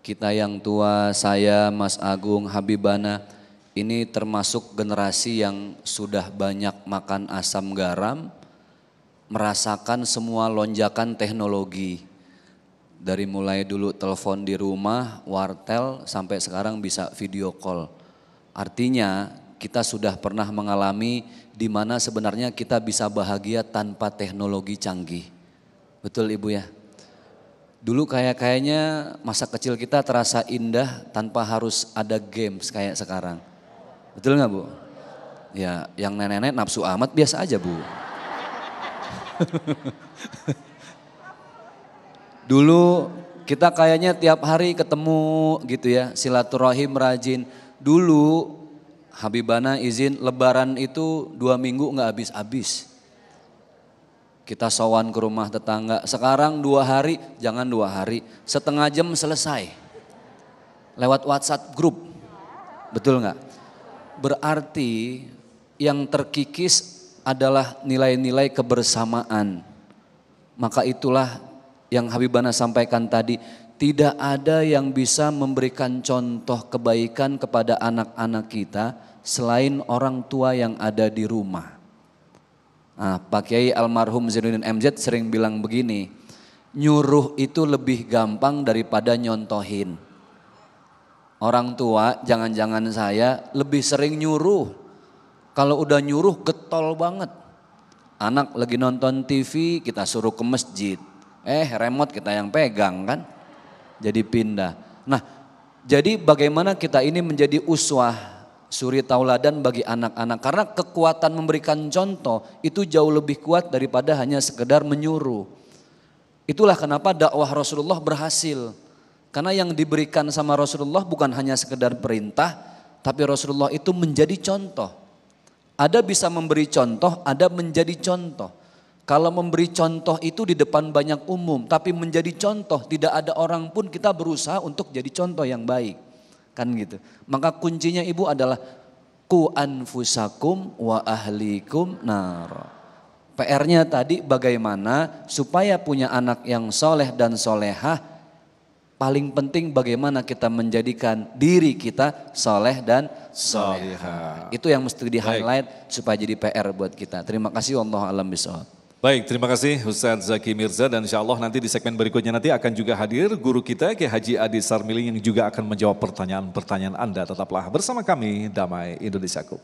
Kita yang tua, saya, Mas Agung, Habibana, ini termasuk generasi yang sudah banyak makan asam garam, merasakan semua lonjakan teknologi. Dari mulai dulu telepon di rumah, wartel, sampai sekarang bisa video call. Artinya kita sudah pernah mengalami di mana sebenarnya kita bisa bahagia tanpa teknologi canggih. Betul Ibu ya? Dulu kayak-kayaknya masa kecil kita terasa indah tanpa harus ada games kayak sekarang. Betul nggak Bu? Ya, yang nenek-nenek nafsu amat biasa aja Bu. Dulu kita kayaknya tiap hari ketemu gitu ya, silaturahim rajin. Dulu Habibana izin lebaran itu dua minggu nggak habis-habis. Kita sowan ke rumah tetangga. Sekarang dua hari, jangan dua hari. Setengah jam selesai. Lewat WhatsApp grup. Betul nggak? Berarti yang terkikis adalah nilai-nilai kebersamaan. Maka itulah yang Habibana sampaikan tadi, tidak ada yang bisa memberikan contoh kebaikan kepada anak-anak kita selain orang tua yang ada di rumah. Nah, Pak Kiai almarhum Zainuddin MZ sering bilang begini, nyuruh itu lebih gampang daripada nyontohin. Orang tua, jangan-jangan saya lebih sering nyuruh kalau udah nyuruh getol banget. Anak lagi nonton TV kita suruh ke masjid. Eh remote kita yang pegang kan. Jadi pindah. Nah jadi bagaimana kita ini menjadi uswah suri tauladan bagi anak-anak. Karena kekuatan memberikan contoh itu jauh lebih kuat daripada hanya sekedar menyuruh. Itulah kenapa dakwah Rasulullah berhasil. Karena yang diberikan sama Rasulullah bukan hanya sekedar perintah, tapi Rasulullah itu menjadi contoh. Ada bisa memberi contoh, ada menjadi contoh. Kalau memberi contoh itu di depan banyak umum, tapi menjadi contoh tidak ada orang pun kita berusaha untuk jadi contoh yang baik. Kan gitu. Maka kuncinya ibu adalah ku anfusakum wa ahlikum nar. PR-nya tadi bagaimana supaya punya anak yang soleh dan solehah Paling penting bagaimana kita menjadikan diri kita soleh dan soleha. Itu yang mesti di highlight supaya jadi PR buat kita. Terima kasih Allah alam bisawab. Baik, terima kasih Ustaz Zaki Mirza dan insya Allah nanti di segmen berikutnya nanti akan juga hadir guru kita Kiai Haji Adi Sarmili yang juga akan menjawab pertanyaan-pertanyaan Anda. Tetaplah bersama kami Damai Indonesiaku.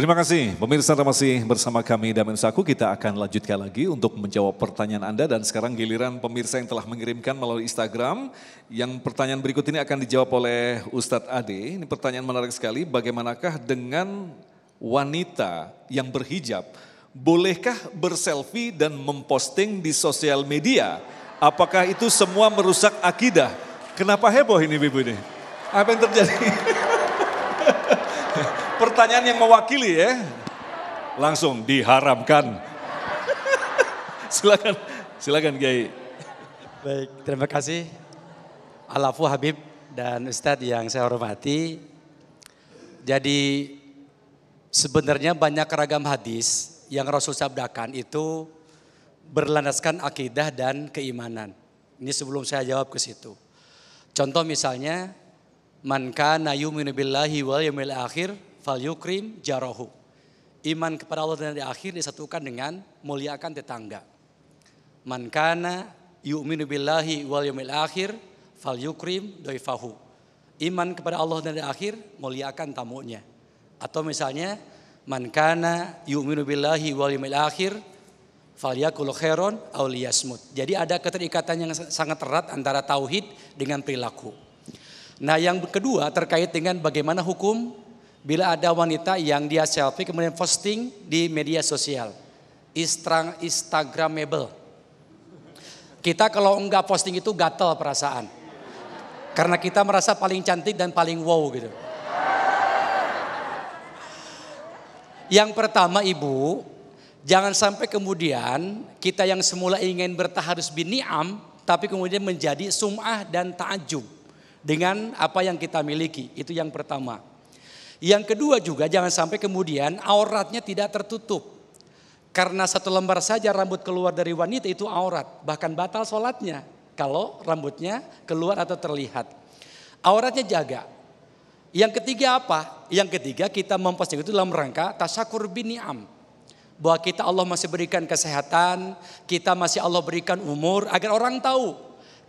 Terima kasih, pemirsa Anda masih bersama kami dan Saku. Kita akan lanjutkan lagi untuk menjawab pertanyaan Anda dan sekarang giliran pemirsa yang telah mengirimkan melalui Instagram. Yang pertanyaan berikut ini akan dijawab oleh Ustadz Ade. Ini pertanyaan menarik sekali, bagaimanakah dengan wanita yang berhijab? Bolehkah berselfie dan memposting di sosial media? Apakah itu semua merusak akidah? Kenapa heboh ini Bibu ini? Apa yang terjadi? pertanyaan yang mewakili ya. Langsung diharamkan. silakan, silakan Kiai. Baik, terima kasih. Alafu Habib dan Ustadz yang saya hormati. Jadi sebenarnya banyak ragam hadis yang Rasul sabdakan itu berlandaskan akidah dan keimanan. Ini sebelum saya jawab ke situ. Contoh misalnya, man kana yu'minu billahi wal yamil akhir Valyukrim jarohu. Iman kepada Allah dan di akhir disatukan dengan muliakan tetangga. Man kana yu'minu billahi wal yawmil akhir fal yukrim doifahu. Iman kepada Allah dan di akhir muliakan tamunya. Atau misalnya man kana yu'minu billahi wal yawmil akhir falyakul khairon aw Jadi ada keterikatan yang sangat erat antara tauhid dengan perilaku. Nah, yang kedua terkait dengan bagaimana hukum bila ada wanita yang dia selfie kemudian posting di media sosial. Istrang Instagramable. Kita kalau enggak posting itu gatel perasaan. Karena kita merasa paling cantik dan paling wow gitu. Yang pertama ibu, jangan sampai kemudian kita yang semula ingin bertaharus biniam, tapi kemudian menjadi sumah dan ta'ajub dengan apa yang kita miliki. Itu yang pertama. Yang kedua juga jangan sampai kemudian auratnya tidak tertutup. Karena satu lembar saja rambut keluar dari wanita itu aurat. Bahkan batal sholatnya kalau rambutnya keluar atau terlihat. Auratnya jaga. Yang ketiga apa? Yang ketiga kita memposting itu dalam rangka tasakur ni'am. Bahwa kita Allah masih berikan kesehatan, kita masih Allah berikan umur agar orang tahu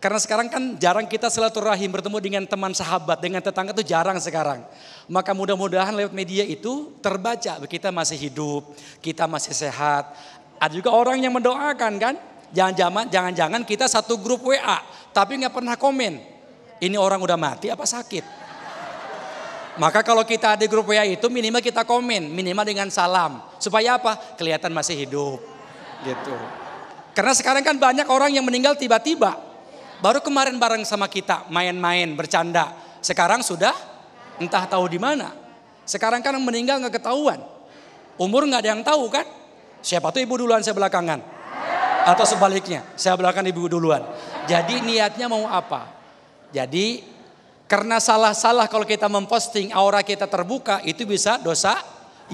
karena sekarang kan jarang kita silaturahim bertemu dengan teman sahabat, dengan tetangga itu jarang sekarang. Maka mudah-mudahan lewat media itu terbaca, kita masih hidup, kita masih sehat. Ada juga orang yang mendoakan kan, jangan-jangan jangan-jangan kita satu grup WA, tapi nggak pernah komen. Ini orang udah mati apa sakit? Maka kalau kita ada grup WA itu minimal kita komen, minimal dengan salam. Supaya apa? Kelihatan masih hidup. Gitu. Karena sekarang kan banyak orang yang meninggal tiba-tiba Baru kemarin bareng sama kita, main-main, bercanda. Sekarang sudah entah tahu di mana. Sekarang kan meninggal nggak ketahuan. Umur nggak ada yang tahu kan? Siapa tuh ibu duluan saya belakangan? Atau sebaliknya, saya belakang ibu duluan. Jadi niatnya mau apa? Jadi karena salah-salah kalau kita memposting aura kita terbuka itu bisa dosa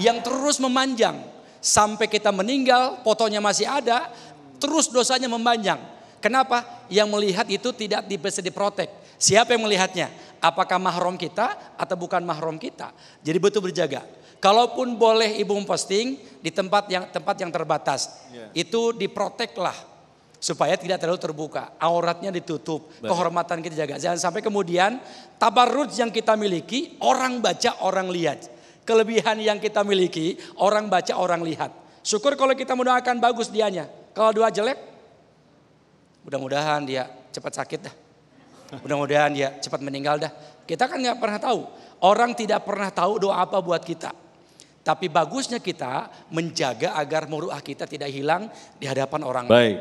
yang terus memanjang. Sampai kita meninggal, fotonya masih ada, terus dosanya memanjang. Kenapa? Yang melihat itu tidak bisa diprotek. Siapa yang melihatnya? Apakah mahrom kita atau bukan mahrom kita? Jadi betul berjaga. Kalaupun boleh ibu memposting di tempat yang tempat yang terbatas, yeah. itu diproteklah supaya tidak terlalu terbuka, auratnya ditutup, Baik. kehormatan kita jaga. Jangan sampai kemudian tabarruj yang kita miliki orang baca orang lihat. Kelebihan yang kita miliki orang baca orang lihat. Syukur kalau kita mendoakan bagus dianya. Kalau dua jelek Mudah-mudahan dia cepat sakit dah. Mudah-mudahan dia cepat meninggal dah. Kita kan nggak pernah tahu. Orang tidak pernah tahu doa apa buat kita. Tapi bagusnya kita menjaga agar muruah kita tidak hilang di hadapan orang. Baik.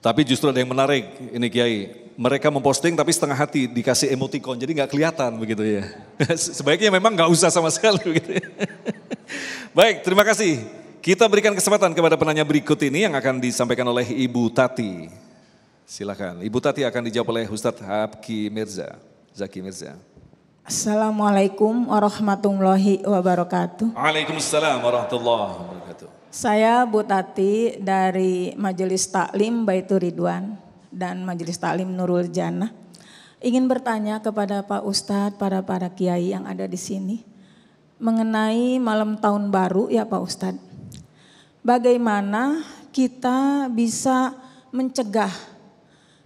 Tapi justru ada yang menarik ini Kiai. Mereka memposting tapi setengah hati dikasih emoticon jadi nggak kelihatan begitu ya. Sebaiknya memang nggak usah sama sekali begitu. Ya. Baik, terima kasih. Kita berikan kesempatan kepada penanya berikut ini yang akan disampaikan oleh Ibu Tati. Silakan. Ibu Tati akan dijawab oleh Ustadz Habki Mirza, Zaki Mirza. Assalamualaikum warahmatullahi wabarakatuh. Waalaikumsalam warahmatullahi wabarakatuh. Saya Bu Tati dari Majelis Taklim Baitur Ridwan dan Majelis Taklim Nurul Jannah. Ingin bertanya kepada Pak Ustadz, para para kiai yang ada di sini mengenai malam tahun baru ya Pak Ustadz. Bagaimana kita bisa mencegah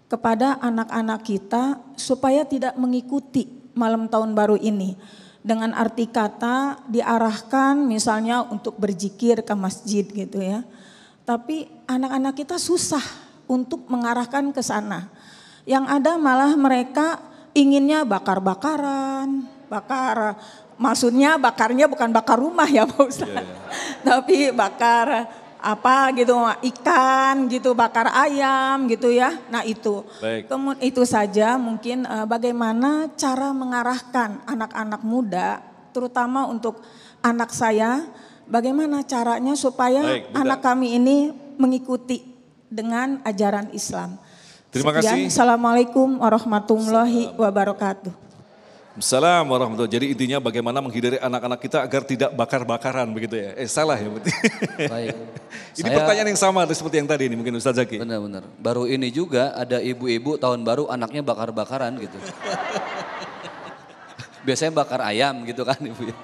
kepada anak-anak kita supaya tidak mengikuti malam tahun baru ini. Dengan arti kata diarahkan misalnya untuk berzikir ke masjid gitu ya. Tapi anak-anak kita susah untuk mengarahkan ke sana. Yang ada malah mereka inginnya bakar-bakaran, bakar maksudnya bakarnya bukan bakar rumah ya Pak Ustaz. Yeah, yeah. Tapi bakar apa gitu ikan gitu bakar ayam gitu ya nah itu kemudian itu saja mungkin uh, bagaimana cara mengarahkan anak-anak muda terutama untuk anak saya bagaimana caranya supaya Baik, anak kami ini mengikuti dengan ajaran Islam Terima Sekian. kasih. Assalamualaikum warahmatullahi wabarakatuh. Assalamualaikum. warahmatullahi Jadi intinya bagaimana menghindari anak-anak kita agar tidak bakar-bakaran begitu ya. Eh salah ya Baik. ini Saya, pertanyaan yang sama seperti yang tadi ini mungkin Ustaz Zaki. Benar-benar. Baru ini juga ada ibu-ibu tahun baru anaknya bakar-bakaran gitu. Biasanya bakar ayam gitu kan ibu. Ya.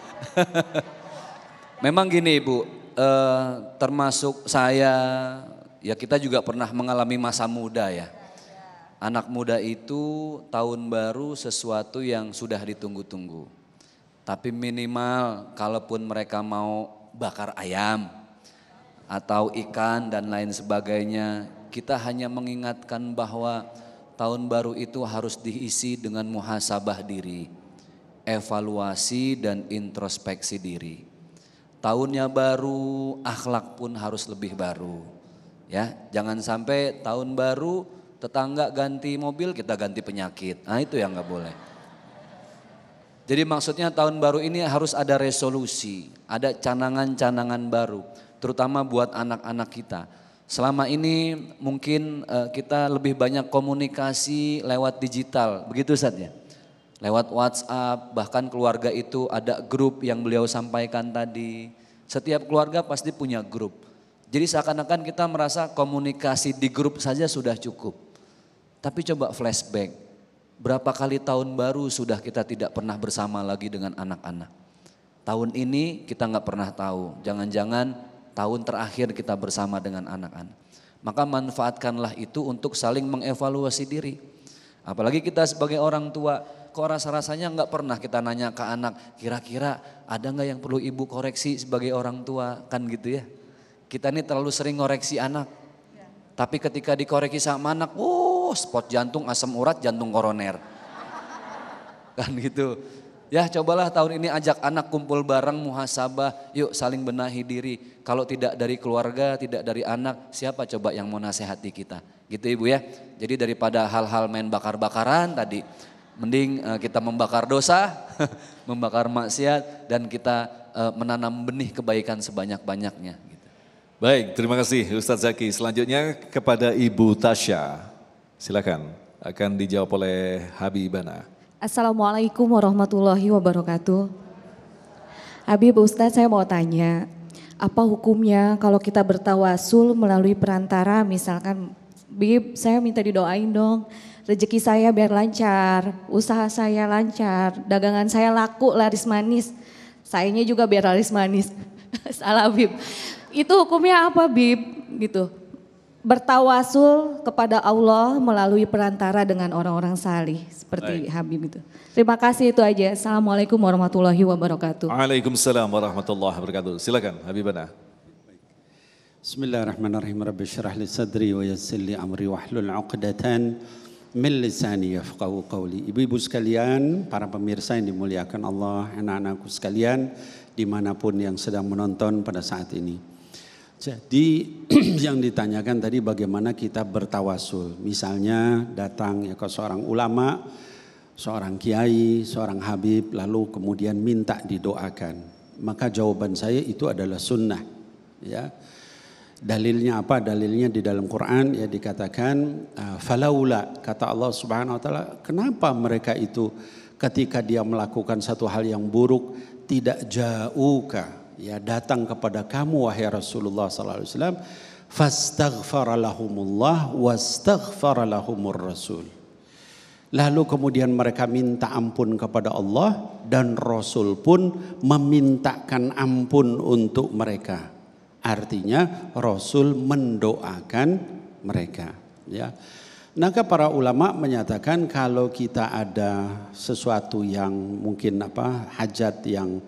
Memang gini ibu, eh, termasuk saya, ya kita juga pernah mengalami masa muda ya Anak muda itu tahun baru sesuatu yang sudah ditunggu-tunggu. Tapi minimal kalaupun mereka mau bakar ayam atau ikan dan lain sebagainya, kita hanya mengingatkan bahwa tahun baru itu harus diisi dengan muhasabah diri, evaluasi dan introspeksi diri. Tahunnya baru, akhlak pun harus lebih baru. Ya, jangan sampai tahun baru Tetangga ganti mobil, kita ganti penyakit. Nah itu yang nggak boleh. Jadi maksudnya tahun baru ini harus ada resolusi, ada canangan-canangan baru, terutama buat anak-anak kita. Selama ini mungkin eh, kita lebih banyak komunikasi lewat digital, begitu saja, ya? Lewat WhatsApp, bahkan keluarga itu ada grup yang beliau sampaikan tadi. Setiap keluarga pasti punya grup. Jadi seakan-akan kita merasa komunikasi di grup saja sudah cukup. Tapi coba flashback, berapa kali tahun baru sudah kita tidak pernah bersama lagi dengan anak-anak. Tahun ini kita nggak pernah tahu, jangan-jangan tahun terakhir kita bersama dengan anak-anak. Maka manfaatkanlah itu untuk saling mengevaluasi diri. Apalagi kita sebagai orang tua, kok rasa-rasanya nggak pernah kita nanya ke anak, kira-kira ada nggak yang perlu ibu koreksi sebagai orang tua, kan gitu ya. Kita ini terlalu sering ngoreksi anak, ya. tapi ketika dikoreksi sama anak, wow oh, Oh, spot jantung, asam urat, jantung koroner. Kan gitu. Ya cobalah tahun ini ajak anak kumpul bareng muhasabah, yuk saling benahi diri. Kalau tidak dari keluarga, tidak dari anak, siapa coba yang mau nasihati kita? Gitu Ibu ya. Jadi daripada hal-hal main bakar-bakaran tadi, mending eh, kita membakar dosa, membakar maksiat dan kita eh, menanam benih kebaikan sebanyak-banyaknya gitu. Baik, terima kasih Ustadz Zaki. Selanjutnya kepada Ibu Tasya. Silakan, akan dijawab oleh Habibana. Assalamualaikum warahmatullahi wabarakatuh. Habib Ustaz, saya mau tanya, apa hukumnya kalau kita bertawasul melalui perantara misalkan Bib saya minta didoain dong rezeki saya biar lancar, usaha saya lancar, dagangan saya laku laris manis, sayanya juga biar laris manis. Salah Bib. Itu hukumnya apa Bib gitu? bertawasul kepada Allah melalui perantara dengan orang-orang salih seperti Baik. Habib itu. Terima kasih itu aja. Assalamualaikum warahmatullahi wabarakatuh. Waalaikumsalam warahmatullahi wabarakatuh. Silakan Habib Habibana. Bismillahirrahmanirrahim. Rabbi syrah li sadri wa yassir li amri wa hlul 'uqdatan min lisani yafqahu qawli. Ibu-ibu sekalian, para pemirsa yang dimuliakan Allah, anak-anakku sekalian, dimanapun yang sedang menonton pada saat ini. Jadi yang ditanyakan tadi bagaimana kita bertawasul. Misalnya datang ya ke seorang ulama, seorang kiai, seorang habib lalu kemudian minta didoakan. Maka jawaban saya itu adalah sunnah. Ya. Dalilnya apa? Dalilnya di dalam Quran ya dikatakan ah, falaula kata Allah Subhanahu wa taala, kenapa mereka itu ketika dia melakukan satu hal yang buruk tidak jauhkah ya datang kepada kamu wahai Rasulullah sallallahu alaihi wasallam fastaghfara lahumullah wastaghfara lahumur rasul. Lalu kemudian mereka minta ampun kepada Allah dan Rasul pun memintakan ampun untuk mereka. Artinya Rasul mendoakan mereka. Ya. Maka para ulama menyatakan kalau kita ada sesuatu yang mungkin apa hajat yang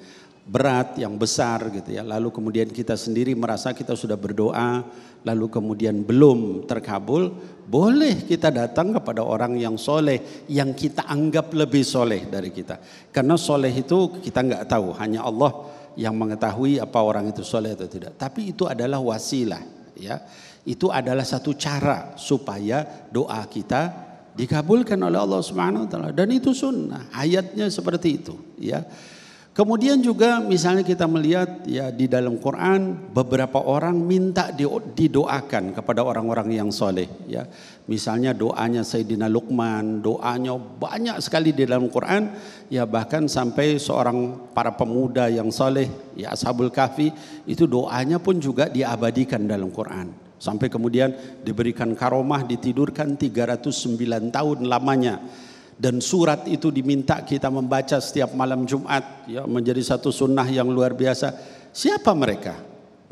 berat, yang besar gitu ya. Lalu kemudian kita sendiri merasa kita sudah berdoa, lalu kemudian belum terkabul, boleh kita datang kepada orang yang soleh, yang kita anggap lebih soleh dari kita. Karena soleh itu kita nggak tahu, hanya Allah yang mengetahui apa orang itu soleh atau tidak. Tapi itu adalah wasilah, ya. Itu adalah satu cara supaya doa kita dikabulkan oleh Allah Subhanahu wa taala dan itu sunnah ayatnya seperti itu ya Kemudian juga misalnya kita melihat ya di dalam Quran beberapa orang minta didoakan kepada orang-orang yang soleh ya. Misalnya doanya Sayyidina Luqman, doanya banyak sekali di dalam Quran ya bahkan sampai seorang para pemuda yang soleh ya Ashabul Kahfi itu doanya pun juga diabadikan dalam Quran. Sampai kemudian diberikan karomah ditidurkan 309 tahun lamanya dan surat itu diminta kita membaca setiap malam Jumat ya menjadi satu sunnah yang luar biasa siapa mereka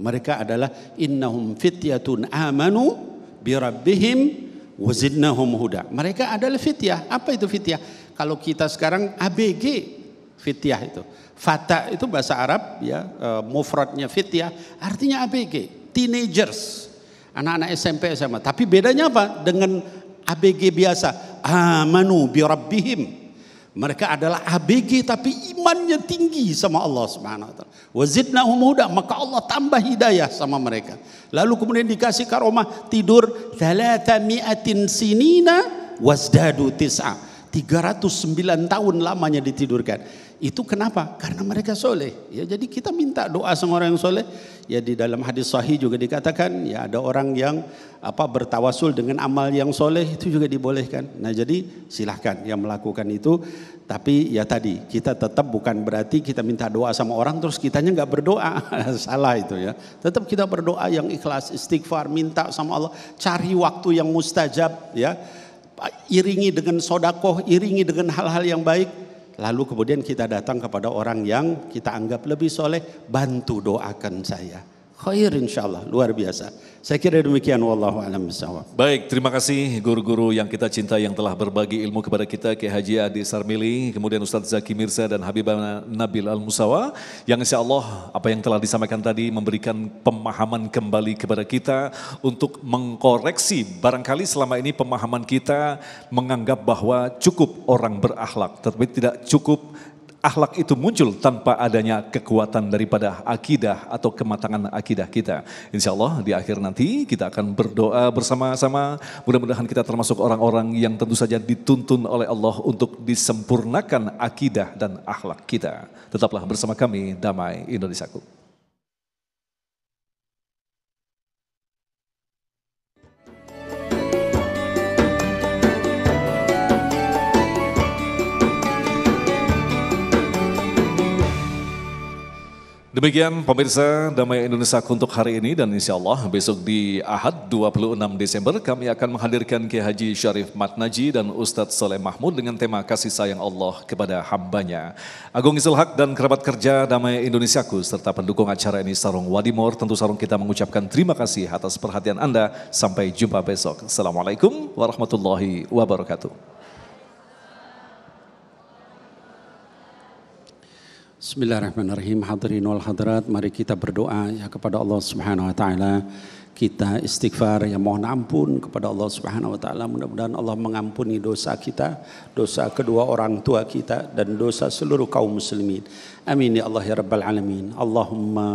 mereka adalah innahum fityatun amanu birabbihim wazidnahum huda mereka adalah fityah apa itu fityah kalau kita sekarang ABG fityah itu fata itu bahasa Arab ya e, mufradnya fityah artinya ABG teenagers anak-anak SMP SMA tapi bedanya apa dengan ABG biasa. Amanu bi rabbihim. Mereka adalah ABG tapi imannya tinggi sama Allah Subhanahu wa taala. Wazidnahum huda, maka Allah tambah hidayah sama mereka. Lalu kemudian dikasih karomah tidur miatin sinina wazdadu tis'a. 309 tahun lamanya ditidurkan. Itu kenapa? Karena mereka soleh. Ya, jadi kita minta doa sama orang yang soleh. Ya di dalam hadis sahih juga dikatakan ya ada orang yang apa bertawasul dengan amal yang soleh itu juga dibolehkan. Nah jadi silahkan yang melakukan itu. Tapi ya tadi kita tetap bukan berarti kita minta doa sama orang terus kitanya nggak berdoa. Salah itu ya. Tetap kita berdoa yang ikhlas, istighfar, minta sama Allah. Cari waktu yang mustajab ya. Iringi dengan sodakoh, iringi dengan hal-hal yang baik Lalu kemudian kita datang kepada orang yang kita anggap lebih soleh, bantu doakan saya khair Insya Allah luar biasa. Saya kira demikian wallahu alam Baik, terima kasih guru-guru yang kita cinta yang telah berbagi ilmu kepada kita Kiai Haji Adi Sarmili, kemudian Ustadz Zaki Mirza dan Habibah Nabil Al Musawa yang Insya Allah apa yang telah disampaikan tadi memberikan pemahaman kembali kepada kita untuk mengkoreksi barangkali selama ini pemahaman kita menganggap bahwa cukup orang berakhlak, tetapi tidak cukup akhlak itu muncul tanpa adanya kekuatan daripada akidah atau kematangan akidah kita. Insya Allah di akhir nanti kita akan berdoa bersama-sama. Mudah-mudahan kita termasuk orang-orang yang tentu saja dituntun oleh Allah untuk disempurnakan akidah dan akhlak kita. Tetaplah bersama kami, Damai Indonesiaku. Demikian pemirsa Damai Indonesia untuk hari ini dan insya Allah besok di Ahad 26 Desember kami akan menghadirkan Kiai Haji Syarif Matnaji dan Ustadz Soleh Mahmud dengan tema kasih sayang Allah kepada hambanya. Agung Isil Haq dan kerabat kerja Damai Indonesiaku serta pendukung acara ini Sarung Wadimor tentu Sarung kita mengucapkan terima kasih atas perhatian Anda. Sampai jumpa besok. Assalamualaikum warahmatullahi wabarakatuh. Bismillahirrahmanirrahim. Hadirin wal hadirat, mari kita berdoa ya kepada Allah Subhanahu wa taala. Kita istighfar ya mohon ampun kepada Allah Subhanahu wa taala. Mudah-mudahan Allah mengampuni dosa kita, dosa kedua orang tua kita dan dosa seluruh kaum muslimin. Amin ya Allah ya rabbal alamin. Allahumma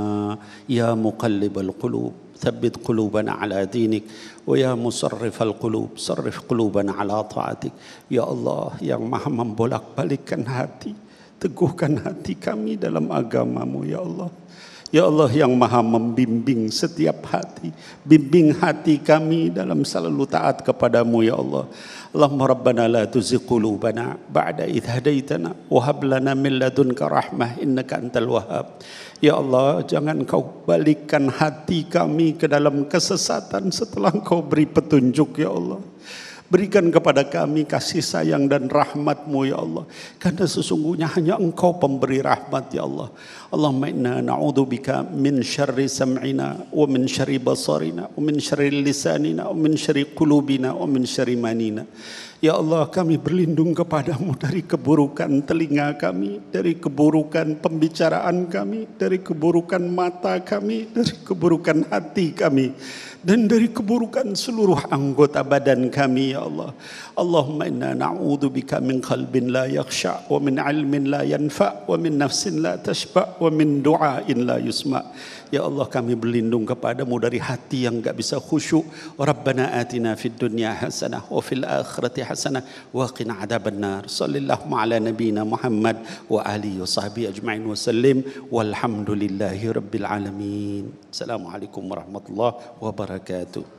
ya muqallibal qulub ثبت قلوبنا على دينك ويا مصرف القلوب صرف قلوبنا على طاعتك يا الله yang maha membolak-balikkan hati Teguhkan hati kami dalam agamamu ya Allah. Ya Allah yang maha membimbing setiap hati. Bimbing hati kami dalam selalu taat kepadamu ya Allah. Allahumma rabbana la tuzigh qulubana ba'da idh hadaitana wa lana min ladunka rahmah innaka antal wahhab. Ya Allah, jangan kau balikan hati kami ke dalam kesesatan setelah kau beri petunjuk ya Allah. Berikan kepada kami kasih sayang dan rahmatmu ya Allah. Karena sesungguhnya hanya engkau pemberi rahmat ya Allah. Allahumma inna bika min syarri sam'ina wa min syarri basarina wa min syarri lisanina wa min syarri qulubina wa min syarri manina. Ya Allah kami berlindung kepadamu dari keburukan telinga kami, dari keburukan pembicaraan kami, dari keburukan mata kami, dari keburukan hati kami. dan dari keburukan seluruh anggota badan kami ya Allah. Allahumma inna na'udzu bika min qalbin la yakhsha wa min 'ilmin la yanfa wa min nafsin la tashba wa min du'a'in la yusma'. Ya Allah kami berlindung kepadamu dari hati yang enggak bisa khusyuk. Rabbana atina fid dunya hasanah wa fil akhirati hasanah wa qina adzabannar. Sallallahu ala nabiyyina Muhammad wa ali wa sahbi ajma'in wa sallim walhamdulillahi rabbil alamin. Assalamualaikum warahmatullahi wabarakatuh.